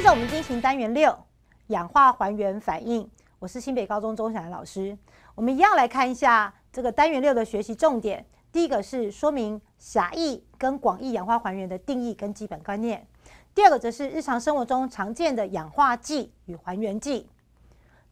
接着我们进行单元六氧化还原反应。我是新北高中钟显兰老师。我们一样来看一下这个单元六的学习重点。第一个是说明狭义跟广义氧化还原的定义跟基本观念。第二个则是日常生活中常见的氧化剂与还原剂。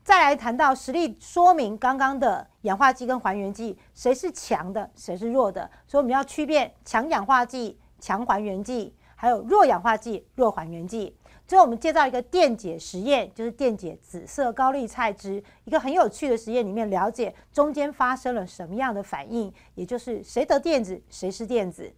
再来谈到实例说明，刚刚的氧化剂跟还原剂谁是强的，谁是弱的。所以我们要区别强氧化剂、强还原剂，还有弱氧化剂、弱还原剂。最后我们介绍一个电解实验，就是电解紫色高丽菜汁一个很有趣的实验，里面了解中间发生了什么样的反应，也就是谁得电子谁是电子。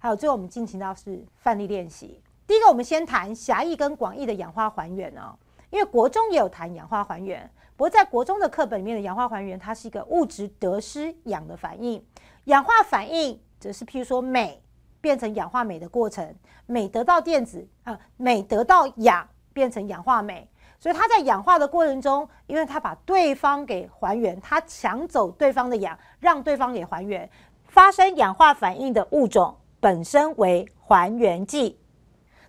还有最后我们进行到是范例练习。第一个我们先谈狭义跟广义的氧化还原哦，因为国中也有谈氧化还原，不过在国中的课本里面的氧化还原，它是一个物质得失氧的反应，氧化反应则是譬如说镁。变成氧化镁的过程，镁得到电子啊，镁得到氧变成氧化镁，所以它在氧化的过程中，因为它把对方给还原，它抢走对方的氧，让对方给还原，发生氧化反应的物种本身为还原剂。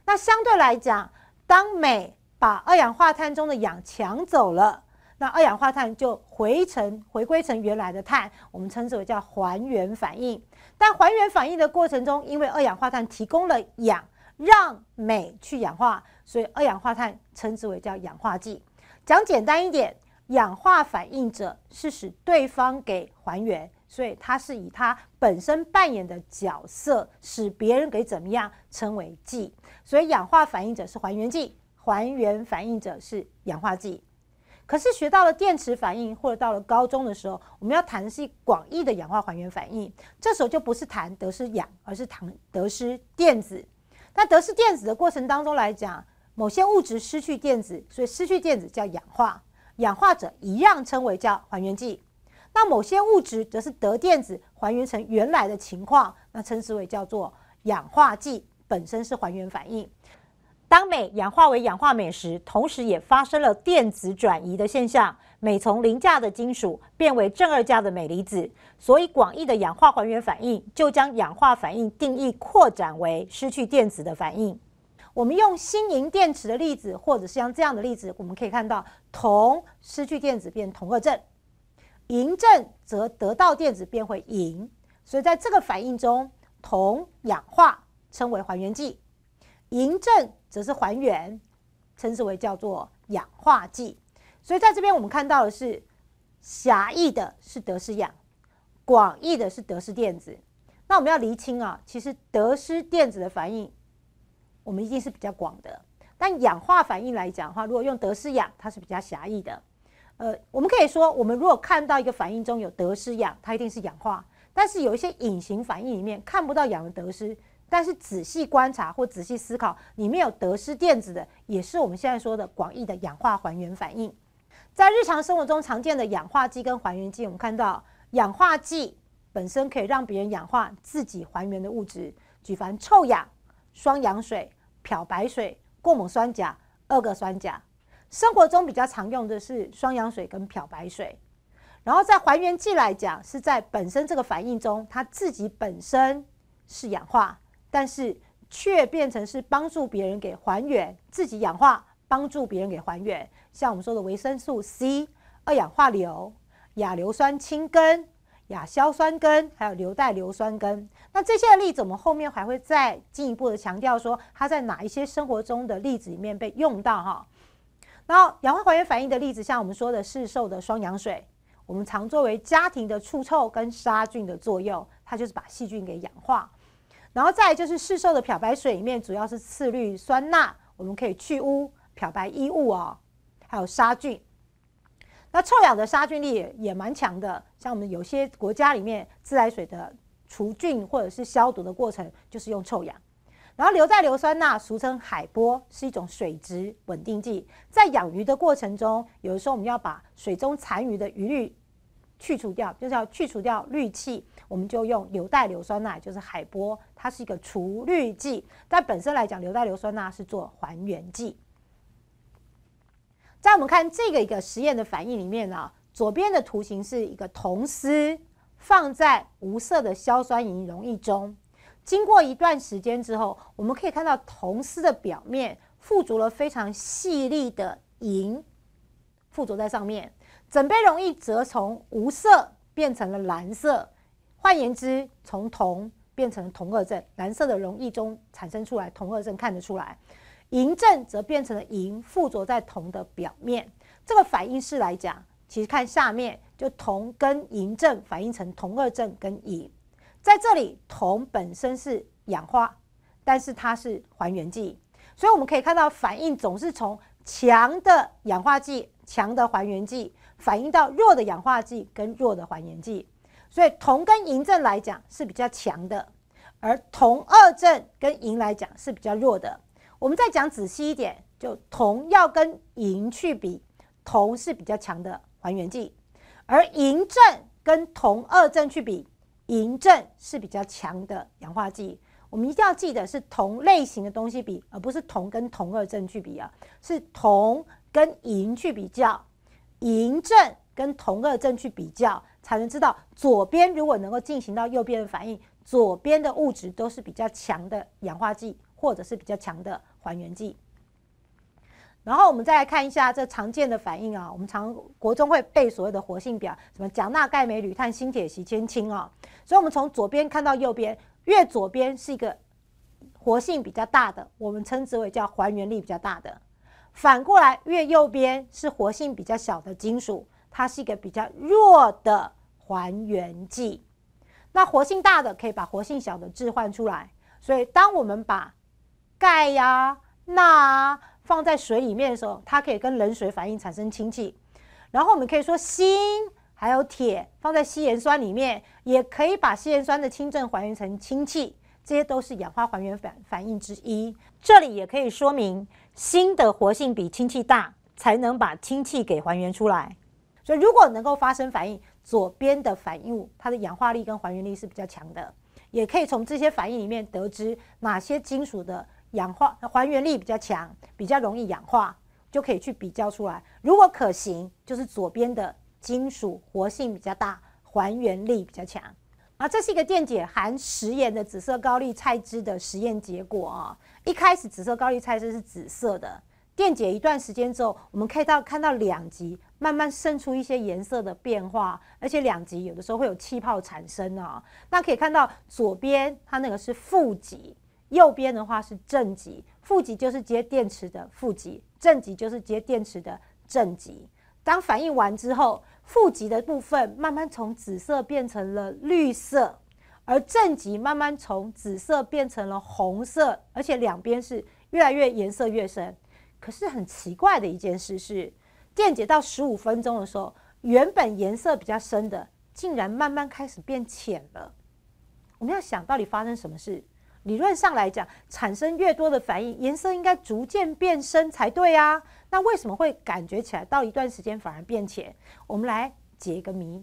那相对来讲，当镁把二氧化碳中的氧抢走了。那二氧化碳就回成回归成原来的碳，我们称之为叫还原反应。但还原反应的过程中，因为二氧化碳提供了氧，让镁去氧化，所以二氧化碳称之为叫氧化剂。讲简单一点，氧化反应者是使对方给还原，所以它是以它本身扮演的角色使别人给怎么样，称为剂。所以氧化反应者是还原剂，还原反应者是氧化剂。可是学到了电池反应，或者到了高中的时候，我们要谈是广义的氧化还原反应。这时候就不是谈得失氧，而是谈得失电子。那得失电子的过程当中来讲，某些物质失去电子，所以失去电子叫氧化，氧化者一样称为叫还原剂。那某些物质则是得电子，还原成原来的情况，那称之为叫做氧化剂，本身是还原反应。当镁氧化为氧化镁时，同时也发生了电子转移的现象。镁从零价的金属变为正二价的镁离子，所以广义的氧化还原反应就将氧化反应定义扩展为失去电子的反应。我们用锌银电池的例子，或者是像这样的例子，我们可以看到铜失去电子变铜二正，银正则得到电子变回银。所以在这个反应中，铜氧化称为还原剂，银正。则是还原，称之为叫做氧化剂。所以在这边我们看到的是狭义的是得失氧，广义的是得失电子。那我们要厘清啊，其实得失电子的反应我们一定是比较广的，但氧化反应来讲的话，如果用得失氧，它是比较狭义的。呃，我们可以说，我们如果看到一个反应中有得失氧，它一定是氧化。但是有一些隐形反应里面看不到氧的得失。但是仔细观察或仔细思考，里面有得失电子的，也是我们现在说的广义的氧化还原反应。在日常生活中常见的氧化剂跟还原剂，我们看到氧化剂本身可以让别人氧化，自己还原的物质，举凡臭氧、双氧水、漂白水、过锰酸钾、二铬酸钾。生活中比较常用的是双氧水跟漂白水。然后在还原剂来讲，是在本身这个反应中，它自己本身是氧化。但是却变成是帮助别人给还原，自己氧化，帮助别人给还原。像我们说的维生素 C、二氧化硫、亚硫酸氢根、亚硝酸根，还有硫代硫酸根。那这些的例子，我们后面还会再进一步的强调说它在哪一些生活中的例子里面被用到哈。然后氧化还原反应的例子，像我们说的市售的双氧水，我们常作为家庭的除臭跟杀菌的作用，它就是把细菌给氧化。然后再就是市售的漂白水里面主要是次氯酸钠，我们可以去污、漂白衣物哦，还有杀菌。那臭氧的杀菌力也蛮强的，像我们有些国家里面自来水的除菌或者是消毒的过程就是用臭氧。然后硫在硫酸钠俗称海波，是一种水质稳定剂，在养鱼的过程中，有的时候我们要把水中残余的余氯去除掉，就是要去除掉氯气。我们就用硫代硫酸钠，就是海波，它是一个除氯剂。但本身来讲，硫代硫酸钠是做还原剂。在我们看这个一个实验的反应里面呢，左边的图形是一个铜丝放在无色的硝酸银溶液中，经过一段时间之后，我们可以看到铜丝的表面附着了非常细粒的银，附着在上面。整杯溶液则从无色变成了蓝色。换言之，从铜变成铜二正蓝色的溶液中产生出来，铜二正看得出来，银正则变成了银附着在铜的表面。这个反应式来讲，其实看下面就铜跟银正反应成铜二正跟银。在这里，铜本身是氧化，但是它是还原剂，所以我们可以看到反应总是从强的氧化剂、强的还原剂反应到弱的氧化剂跟弱的还原剂。所以铜跟银正来讲是比较强的，而铜二正跟银来讲是比较弱的。我们再讲仔细一点，就铜要跟银去比，铜是比较强的还原剂；而银正跟铜二正去比，银正是比较强的氧化剂。我们一定要记得是同类型的东西比，而不是铜跟铜二正去比啊，是铜跟银去比较，银正跟铜二正去比较。才能知道左边如果能够进行到右边的反应，左边的物质都是比较强的氧化剂，或者是比较强的还原剂。然后我们再来看一下这常见的反应啊，我们常国中会背所谓的活性表，什么钾、钠、钙、镁、铝、碳、锌、铁、锡、铅、氢啊。所以我们从左边看到右边，越左边是一个活性比较大的，我们称之为叫还原力比较大的；反过来，越右边是活性比较小的金属，它是一个比较弱的。还原剂，那活性大的可以把活性小的置换出来。所以，当我们把钙呀、钠啊、放在水里面的时候，它可以跟冷水反应产生氢气。然后，我们可以说锌还有铁放在稀盐酸里面，也可以把稀盐酸的氢正还原成氢气。这些都是氧化还原反反应之一。这里也可以说明，锌的活性比氢气大，才能把氢气给还原出来。所以，如果能够发生反应。左边的反应物，它的氧化力跟还原力是比较强的，也可以从这些反应里面得知哪些金属的氧化还原力比较强，比较容易氧化，就可以去比较出来。如果可行，就是左边的金属活性比较大，还原力比较强。啊，这是一个电解含食盐的紫色高丽菜汁的实验结果啊。一开始紫色高丽菜汁是紫色的。电解一段时间之后，我们可以到看到两极慢慢渗出一些颜色的变化，而且两极有的时候会有气泡产生啊。那可以看到左边它那个是负极，右边的话是正极。负极就是接电池的负极，正极就是接电池的正极。当反应完之后，负极的部分慢慢从紫色变成了绿色，而正极慢慢从紫色变成了红色，而且两边是越来越颜色越深。可是很奇怪的一件事是，电解到十五分钟的时候，原本颜色比较深的，竟然慢慢开始变浅了。我们要想到底发生什么事？理论上来讲，产生越多的反应，颜色应该逐渐变深才对啊。那为什么会感觉起来到一段时间反而变浅？我们来解个谜。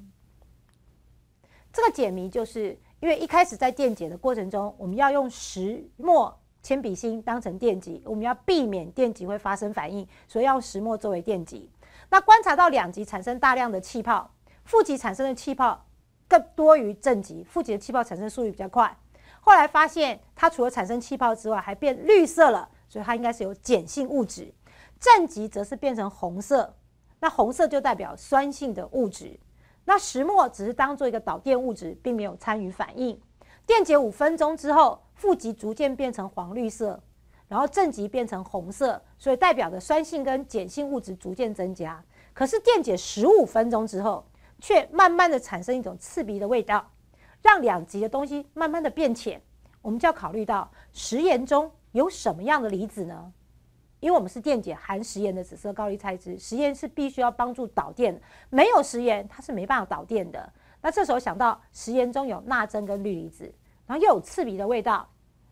这个解谜就是因为一开始在电解的过程中，我们要用石墨。铅笔芯当成电极，我们要避免电极会发生反应，所以要石墨作为电极。那观察到两极产生大量的气泡，负极产生的气泡更多于正极，负极的气泡产生速率比较快。后来发现它除了产生气泡之外，还变绿色了，所以它应该是有碱性物质。正极则是变成红色，那红色就代表酸性的物质。那石墨只是当做一个导电物质，并没有参与反应。电解五分钟之后。负极逐渐变成黄绿色，然后正极变成红色，所以代表的酸性跟碱性物质逐渐增加。可是电解十五分钟之后，却慢慢的产生一种刺鼻的味道，让两极的东西慢慢的变浅。我们就要考虑到食盐中有什么样的离子呢？因为我们是电解含食盐的紫色高氯菜汁，食盐是必须要帮助导电，没有食盐它是没办法导电的。那这时候想到食盐中有钠针跟氯离子。然后又有刺鼻的味道，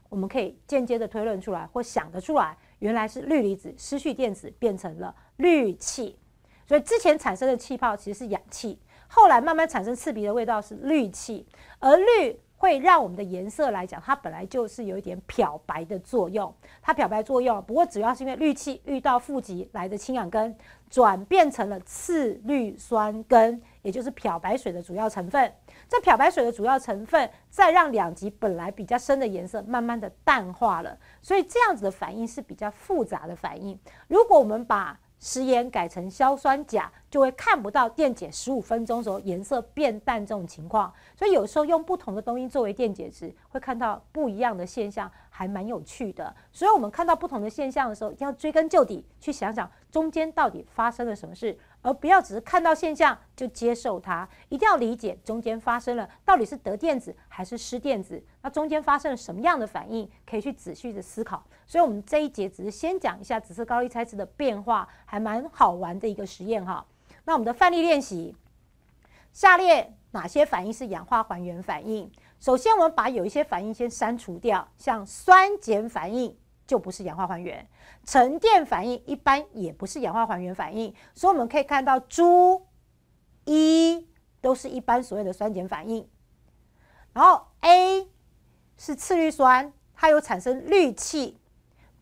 我们可以间接的推论出来，或想得出来，原来是氯离子失去电子变成了氯气，所以之前产生的气泡其实是氧气，后来慢慢产生刺鼻的味道是氯气，而氯。会让我们的颜色来讲，它本来就是有一点漂白的作用。它漂白作用，不过主要是因为氯气遇到负极来的氢氧根，转变成了次氯酸根，也就是漂白水的主要成分。这漂白水的主要成分，再让两极本来比较深的颜色，慢慢的淡化了。所以这样子的反应是比较复杂的反应。如果我们把食盐改成硝酸钾，就会看不到电解十五分钟的时候颜色变淡这种情况。所以有时候用不同的东西作为电解质，会看到不一样的现象，还蛮有趣的。所以我们看到不同的现象的时候，一定要追根究底，去想想中间到底发生了什么事。而不要只是看到现象就接受它，一定要理解中间发生了到底是得电子还是失电子，那中间发生了什么样的反应，可以去仔细的思考。所以，我们这一节只是先讲一下紫色高丽菜汁的变化，还蛮好玩的一个实验哈。那我们的范例练习，下列哪些反应是氧化还原反应？首先，我们把有一些反应先删除掉，像酸碱反应。就不是氧化还原，沉淀反应一般也不是氧化还原反应，所以我们可以看到，朱一都是一般所谓的酸碱反应。然后 A 是次氯酸，它有产生氯气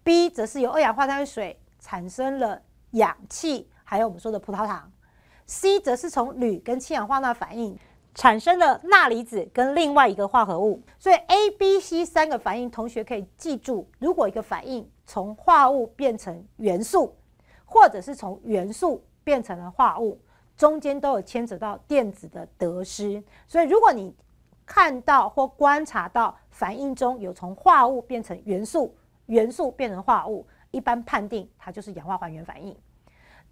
；B 则是由二氧化碳水产生了氧气，还有我们说的葡萄糖；C 则是从铝跟氢氧化钠反应。产生了钠离子跟另外一个化合物，所以 A、B、C 三个反应，同学可以记住，如果一个反应从化物变成元素，或者是从元素变成了化物，中间都有牵扯到电子的得失，所以如果你看到或观察到反应中有从化物变成元素、元素变成化物，一般判定它就是氧化还原反应。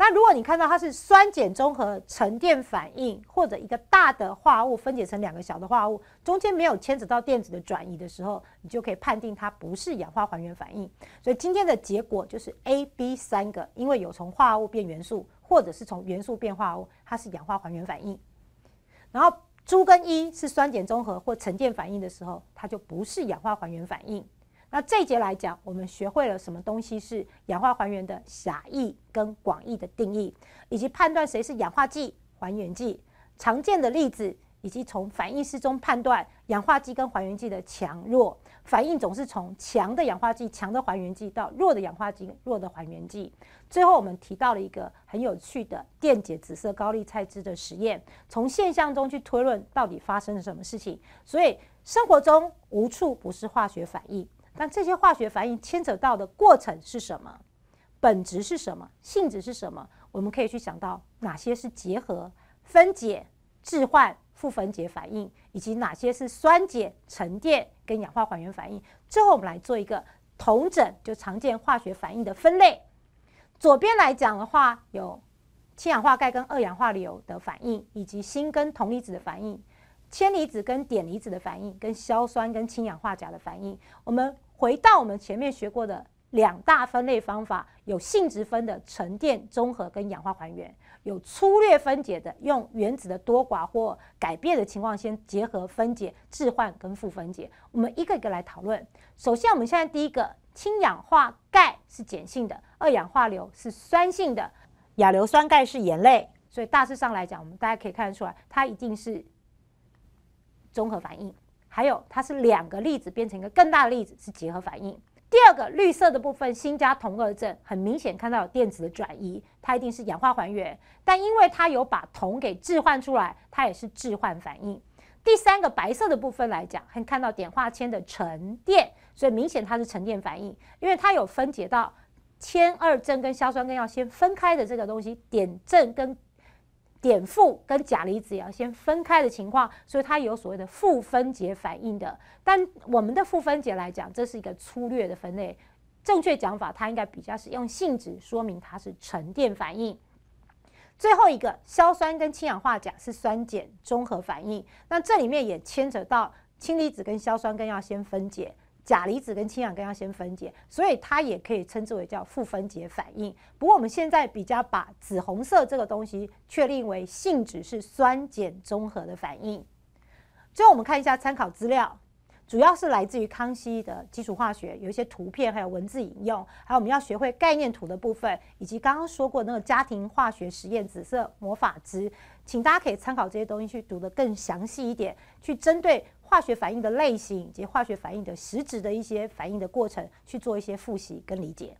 那如果你看到它是酸碱中和、沉淀反应，或者一个大的化合物分解成两个小的化合物，中间没有牵扯到电子的转移的时候，你就可以判定它不是氧化还原反应。所以今天的结果就是 A、B 三个，因为有从化合物变元素，或者是从元素变化合物，它是氧化还原反应。然后，猪跟一是酸碱中和或沉淀反应的时候，它就不是氧化还原反应。那这一节来讲，我们学会了什么东西是氧化还原的狭义跟广义的定义，以及判断谁是氧化剂、还原剂，常见的例子，以及从反应式中判断氧化剂跟还原剂的强弱。反应总是从强的氧化剂、强的还原剂到弱的氧化剂、弱的还原剂。最后，我们提到了一个很有趣的电解紫色高丽菜汁的实验，从现象中去推论到底发生了什么事情。所以，生活中无处不是化学反应。那这些化学反应牵扯到的过程是什么？本质是什么？性质是什么？我们可以去想到哪些是结合、分解、置换、复分解反应，以及哪些是酸碱、沉淀跟氧化还原反应？最后，我们来做一个同整，就常见化学反应的分类。左边来讲的话，有氢氧化钙跟二氧化硫的反应，以及锌跟铜离子的反应，铅离子跟碘离子的反应，跟硝酸跟氢氧化钾的反应。我们回到我们前面学过的两大分类方法，有性质分的沉淀、中和跟氧化还原，有粗略分解的，用原子的多寡或改变的情况先结合分解、置换跟复分解。我们一个一个来讨论。首先，我们现在第一个氢氧化钙是碱性的，二氧化硫是酸性的，亚硫酸钙是盐类，所以大致上来讲，我们大家可以看得出来，它一定是综合反应。还有，它是两个粒子变成一个更大的粒子，是结合反应。第二个绿色的部分，锌加铜二正，很明显看到有电子的转移，它一定是氧化还原。但因为它有把铜给置换出来，它也是置换反应。第三个白色的部分来讲，可以看到碘化铅的沉淀，所以明显它是沉淀反应，因为它有分解到铅二正跟硝酸根要先分开的这个东西，碘正跟。碘负跟钾离子也要先分开的情况，所以它有所谓的负分解反应的。但我们的负分解来讲，这是一个粗略的分类，正确讲法它应该比较是用性质说明它是沉淀反应。最后一个，硝酸跟氢氧化钾是酸碱中和反应，那这里面也牵扯到氢离子跟硝酸根要先分解。钾离子跟氢氧根要先分解，所以它也可以称之为叫复分解反应。不过我们现在比较把紫红色这个东西确定为性质是酸碱中和的反应。最后我们看一下参考资料，主要是来自于《康熙的基础化学》，有一些图片，还有文字引用，还有我们要学会概念图的部分，以及刚刚说过那个家庭化学实验紫色魔法之，请大家可以参考这些东西去读得更详细一点，去针对。化学反应的类型以及化学反应的实质的一些反应的过程，去做一些复习跟理解。